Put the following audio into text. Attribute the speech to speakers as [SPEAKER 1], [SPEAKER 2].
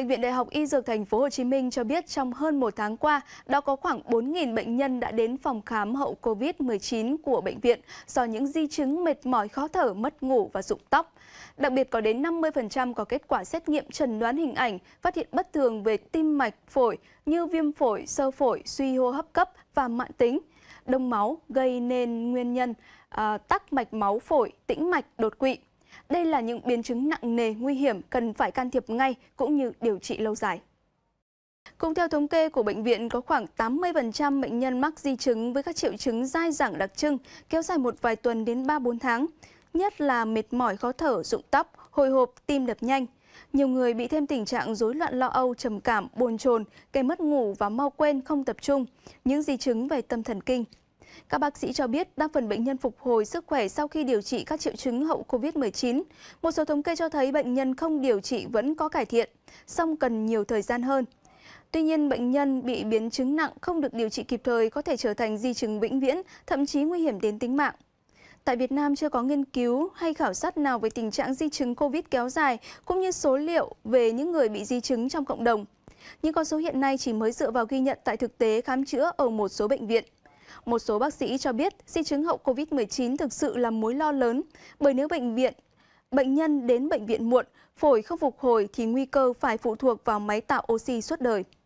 [SPEAKER 1] Bệnh viện Đại học Y Dược Thành phố Hồ Chí Minh cho biết trong hơn một tháng qua đã có khoảng 4.000 bệnh nhân đã đến phòng khám hậu COVID-19 của bệnh viện do những di chứng mệt mỏi khó thở, mất ngủ và rụng tóc. Đặc biệt có đến 50% có kết quả xét nghiệm trần đoán hình ảnh, phát hiện bất thường về tim mạch, phổi như viêm phổi, sơ phổi, suy hô hấp cấp và mãn tính đông máu gây nên nguyên nhân à, tắc mạch máu phổi, tĩnh mạch, đột quỵ. Đây là những biến chứng nặng nề nguy hiểm cần phải can thiệp ngay cũng như điều trị lâu dài. Cũng theo thống kê của bệnh viện, có khoảng 80% bệnh nhân mắc di chứng với các triệu chứng dai dẳng đặc trưng kéo dài một vài tuần đến 3-4 tháng, nhất là mệt mỏi khó thở, rụng tóc, hồi hộp, tim đập nhanh. Nhiều người bị thêm tình trạng rối loạn lo âu, trầm cảm, bồn chồn, kèm mất ngủ và mau quên, không tập trung, những di chứng về tâm thần kinh. Các bác sĩ cho biết đa phần bệnh nhân phục hồi sức khỏe sau khi điều trị các triệu chứng hậu COVID-19. Một số thống kê cho thấy bệnh nhân không điều trị vẫn có cải thiện, song cần nhiều thời gian hơn. Tuy nhiên, bệnh nhân bị biến chứng nặng không được điều trị kịp thời có thể trở thành di chứng vĩnh viễn, thậm chí nguy hiểm đến tính mạng. Tại Việt Nam chưa có nghiên cứu hay khảo sát nào về tình trạng di chứng COVID kéo dài cũng như số liệu về những người bị di chứng trong cộng đồng. Những con số hiện nay chỉ mới dựa vào ghi nhận tại thực tế khám chữa ở một số bệnh viện. Một số bác sĩ cho biết di chứng hậu COVID-19 thực sự là mối lo lớn bởi nếu bệnh viện bệnh nhân đến bệnh viện muộn, phổi không phục hồi thì nguy cơ phải phụ thuộc vào máy tạo oxy suốt đời.